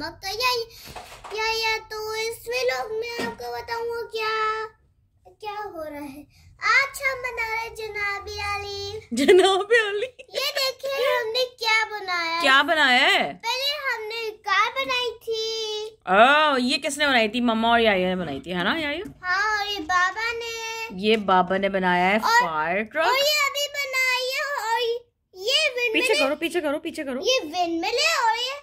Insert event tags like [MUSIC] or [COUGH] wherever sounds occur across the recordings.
नमक चमक या, या या तो इस व्लॉग में आपको बताऊंगा क्या क्या हो रहा है आज हम बना रहे जनाबी अली जनाबी अली ये देखिए हमने क्या बनाया क्या बनाया है पहले हमने कार बनाई थी ओ, ये किसने बनाई थी मम्मा और याया ने बनाई थी है ना याया हाँ और ये बाबा ने ये बाबा ने बनाया है फायर ट्रक और ये अभी बनाया और ये विंड पीछे करो पीछे करो पीछे करो ये विंड मिले और ये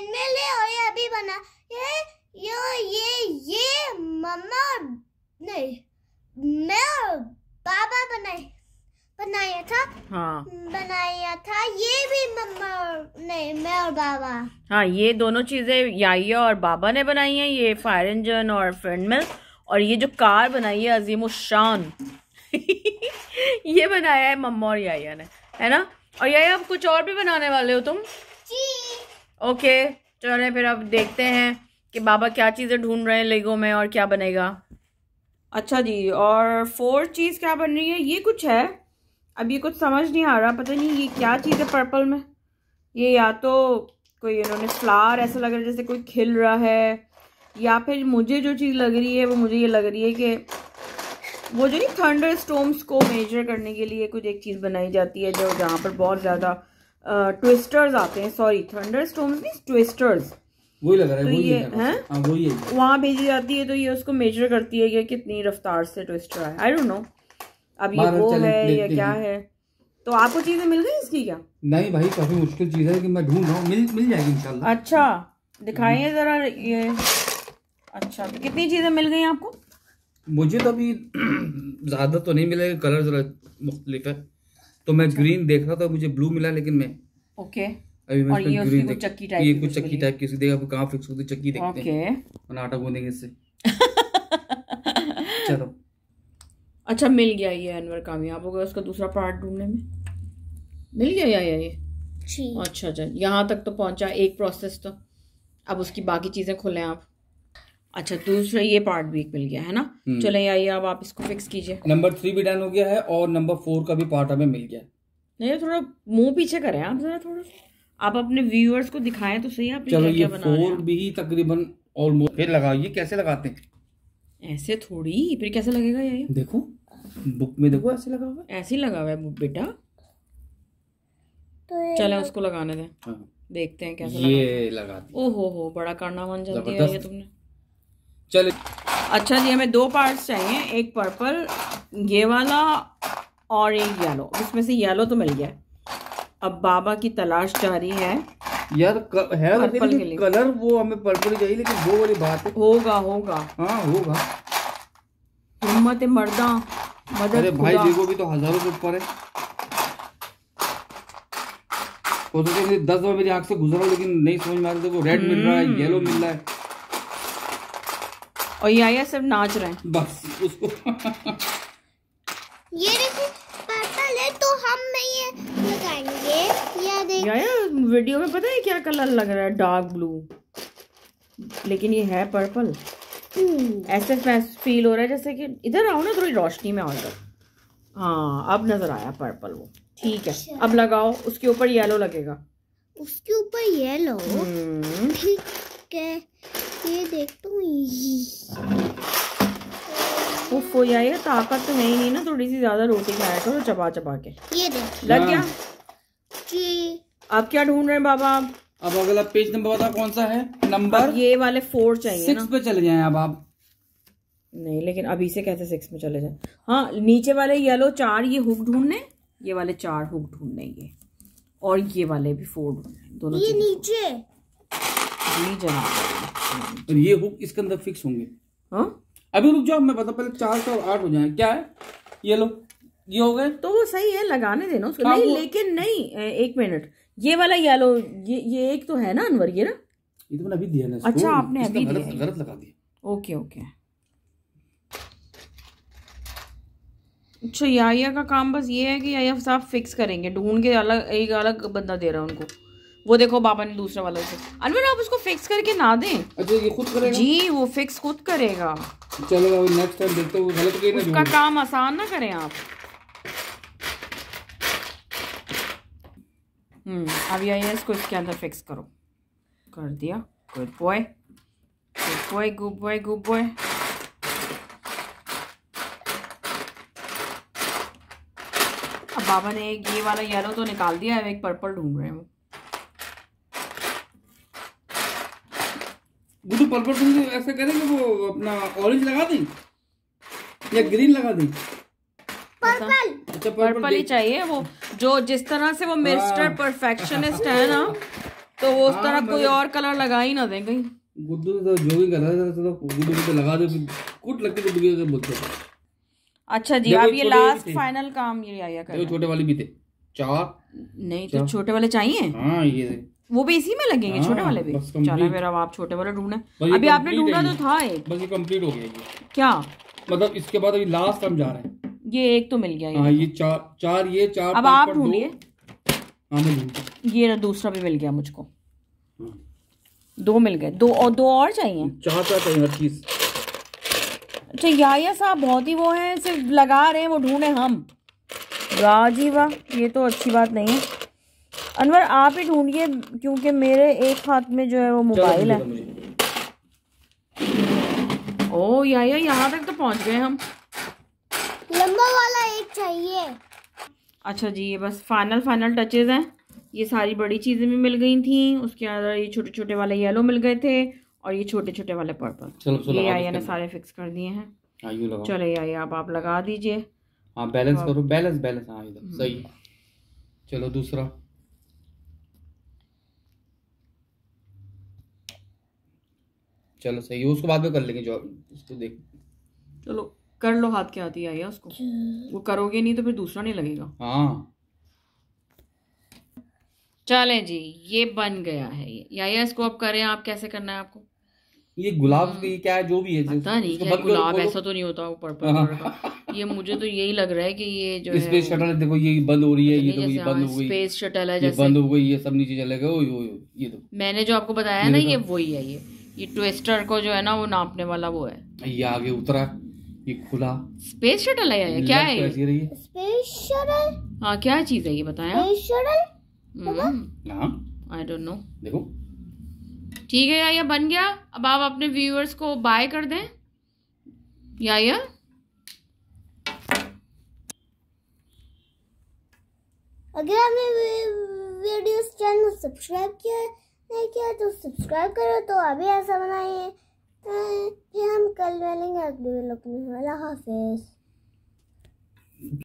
एनएलए और ये अभी बना ये यो ये ये मम्मा नहीं मैं और बाबा बनाए बनाया था हाँ बनाया था ये भी मम्मा और नहीं मैं और बाबा हाँ ये दोनों चीज़ें याया और बाबा ने बनाई हैं ये फायर इंजन और फ्रेंड मिल और ये जो कार बनाई है अजीम शान [LAUGHS] ये बनाया है मम्मा और याया ने है ना और याया अब कुछ और भी बनाने वाले हो तुम जी ओके चले फिर अब देखते हैं कि बाबा क्या चीज़ें ढूंढ रहे हैं लेगो में और क्या बनेगा अच्छा जी और फोर्थ चीज़ क्या बन रही है ये कुछ है अब ये कुछ समझ नहीं आ रहा पता नहीं ये क्या चीज़ है पर्पल में ये या तो कोई इन्होंने फ्लावर ऐसा लग रहा है जैसे कोई खिल रहा है या फिर मुझे जो चीज़ लग रही है वो मुझे ये लग रही है कि वो जो नहीं थंडर स्टोम्स को मेजर करने के लिए कुछ एक चीज़ बनाई जाती है जो जहाँ पर बहुत ज़्यादा ट्विस्टर्स आते हैं sorry thunderstorms mean twisters वही लग रहा है तो वही ये है हाँ, वही है वहाँ भेजी जाती है तो ये उसको मेजर करती है कि कितनी रफ्तार से ट्विस्टर है आई डोंट नो अब ये वो है या क्या है तो आपको चीजें मिल गई इसकी क्या नहीं भाई काफी मुश्किल चीज है कि मैं ढूंढ रहा हूँ मिल मिल जाएगी इंशाल्लाह अच्छा दिखाइए जरा ये अच्छा तो कितनी चीजें मिल गई आपको मुझे तो अभी [CLEARS THROAT] ज्यादा तो नहीं मिलेगा कलर जरा मुख्तलिफ है तो मैं ग्रीन देख रहा था मुझे ब्लू मिला लेकिन मैं ओके अभी मैं ये ग्रीन देख चक्की टाइप ये कुछ चक्की टाइप की देखा कहाँ फिक्स होती चक्की देखते हैं आटा गूंदेंगे इससे [LAUGHS] चलो अच्छा मिल गया ये अनवर कामयाब हो गया उसका दूसरा पार्ट ढूंढने में मिल गया या ये अच्छा अच्छा यहाँ तक तो पहुंचा एक प्रोसेस तो अब उसकी बाकी चीज़ें खोलें आप अच्छा दूसरा तो ये पार्ट भी मिल गया है ना हम्म। चले आइए अब आप इसको फिक्स कीजिए नंबर थ्री भी डन हो गया है और नंबर फोर का भी पार्ट हमें मिल गया नहीं थोड़ा मुंह पीछे करें आप जरा थोड़ा आप अपने व्यूअर्स को दिखाएं तो सही आप चलो ये फोर भी तकरीबन ऑलमोस्ट फिर लगाइए कैसे लगाते हैं ऐसे थोड़ी फिर कैसे लगेगा ये देखो बुक में देखो ऐसे लगा हुआ ऐसे ही लगा हुआ है बेटा तो चले तो- उसको लगाने दें हाँ। देखते हैं कैसे ये लगाते ओ हो हो बड़ा करना बन जाती है ये तुमने चले अच्छा जी हमें दो पार्ट्स चाहिए एक पर्पल ये वाला और एक येलो इसमें से येलो तो मिल गया अब बाबा की तलाश जारी है यार है पर्पल के लिए कलर वो हमें पर्पल चाहिए लेकिन वो वाली बात है होगा होगा हाँ होगा हिम्मत मर्दा मदद अरे भाई देखो भी तो हजारों से ऊपर है वो तो दस बार मेरी आंख से गुजरा लेकिन नहीं समझ में आ रहा तो रेड मिल रहा है येलो मिल रहा है और ये आया सिर्फ नाच रहे हैं बस उसको ये पहले तो हम ये लगाएंगे या वीडियो में पता है क्या कलर लग रहा है डार्क ब्लू लेकिन ये है पर्पल हम्म। ऐसे फील हो रहा है जैसे कि इधर आओ ना थोड़ी रोशनी में आओ इधर हाँ अब नजर आया पर्पल वो ठीक है अच्छा। अब लगाओ उसके ऊपर येलो लगेगा उसके ऊपर येलो हम्म। ठीक है ये देख तू उफ हो जाएगा ताकत तो है ना थोड़ी सी ज्यादा रोटी खाया करो चबा चबा के ये देख लग गया जी आप क्या ढूंढ रहे हैं बाबा अब अगला पेज नंबर बताओ कौन सा है नंबर ये वाले फोर चाहिए सिक्स ना? पे चले जाएं अब आप नहीं लेकिन अभी से कैसे सिक्स में चले जाएं हाँ नीचे वाले येलो चार ये हुक ढूंढने ये वाले चार हुक ढूंढने ये और ये वाले भी फोर ढूंढने दोनों ये नीचे और ये हुक इसके अंदर फिक्स होंगे हाँ अभी रुक जाओ मैं बता पहले चार सौ आठ हो जाए क्या है ये लो ये हो गए तो वो सही है लगाने देना उसको हाँ, नहीं लेकिन नहीं एक मिनट ये वाला येलो ये ये एक तो है ना अनवर ये ना ये तो मैंने अभी दिया ना अच्छा आपने अभी गलत, दिया गलत लगा दिया ओके ओके अच्छा याया का काम बस ये है कि याया साहब फिक्स करेंगे ढूंढ के अलग एक अलग बंदा दे रहा है उनको वो देखो बाबा ने दूसरा वाला से अनवर आप उसको फिक्स करके ना दें अच्छा ये खुद करेगा जी वो फिक्स खुद करेगा चलो नेक्स्ट टाइम देखते हैं वो गलत कहीं ना उसका काम आसान ना करें आप हम्म अब ये इसको इसके अंदर फिक्स करो कर दिया good boy good boy good boy good boy अब बाबा ने एक ये वाला येलो तो निकाल दिया है एक पर्पल ढूंढ रहे हैं वो पर्पल तुम ऐसा करेंगे वो अपना ऑरेंज लगा दें या ग्रीन लगा दें पर्पल अच्छा पर्पल ही चाहिए वो जो जिस तरह से वो मिस्टर हाँ। परफेक्शनिस्ट है ना तो वो उस हाँ, तरह कोई तो- और कलर लगा ही ना दें कहीं गुड्डू तो जो भी कलर है तो गुड्डू तो लगा दो कुट लगती तो दुनिया से बोलते अच्छा जी अब ये लास्ट फाइनल काम ये आया कर छोटे वाले भी थे चार नहीं तो छोटे वाले चाहिए हाँ ये वो भी इसी में लगेंगे हाँ, छोटे वाले भी चलो मेरा आप छोटे वाले ढूंढे अभी आपने ढूंढा तो था एक बस ये कंप्लीट हो गया ये क्या मतलब इसके बाद अभी लास्ट हम जा रहे हैं ये एक तो मिल गया हाँ तो। ये चार चार ये चार अब आप ढूंढिए हाँ, ये दूसरा भी मिल गया मुझको हाँ। दो मिल गए दो और दो और चाहिए चार चार चाहिए हर चीज अच्छा या साहब बहुत ही वो है सिर्फ लगा रहे हैं वो ढूंढे हम वाह जी वाह ये तो अच्छी बात नहीं है अनवर आप ही ढूंढिए क्योंकि मेरे एक हाथ में जो है वो मोबाइल है ओ या, या यहाँ तक तो पहुंच गए हम लंबा वाला एक चाहिए अच्छा जी ये बस फाइनल फाइनल टचेज हैं ये सारी बड़ी चीज़ें भी मिल गई थी उसके अंदर ये छोटे छोटे वाले येलो मिल गए थे और ये छोटे छोटे वाले पर्पल ये आया ने सारे फिक्स कर दिए हैं हाँ, चलो आइए आप आप लगा दीजिए हाँ बैलेंस करो बैलेंस बैलेंस हाँ इधर सही चलो दूसरा चलो सही उसको बाद में कर लेंगे जॉब उसको देख चलो कर लो हाथ के हाथ ही आइया उसको वो करोगे नहीं तो फिर दूसरा नहीं लगेगा हाँ चले जी ये बन गया है ये या, या इसको आप करें आप कैसे करना है आपको ये गुलाब हम्म। ये क्या है जो भी है पता नहीं क्या गुलाब ऐसा तो नहीं होता वो पर्पल हाँ। ये मुझे तो यही लग रहा है कि ये जो स्पेस शटल देखो ये बंद हो रही है ये तो ये बंद हाँ, हो गई स्पेस शटल है जैसे बंद हो गई ये सब नीचे चले गए ये तो मैंने जो आपको बताया ना ये वही है ये ये ट्विस्टर को जो है ना वो नापने वाला वो है ये आगे उतरा ये खुला स्पेस शटल है ये क्या है स्पेस शटल हाँ क्या चीज है ये बताया space shuttle I don't know देखो ठीक है या बन गया अब आप अपने व्यूअर्स को बाय कर दें या? अगर आपने वीडियो चैनल सब्सक्राइब किया है नहीं किया तो सब्सक्राइब करो तो अभी ऐसा बनाइए फिर तो हम कल मिलेंगे अगले ब्लॉग में अल्लाह हाफिज़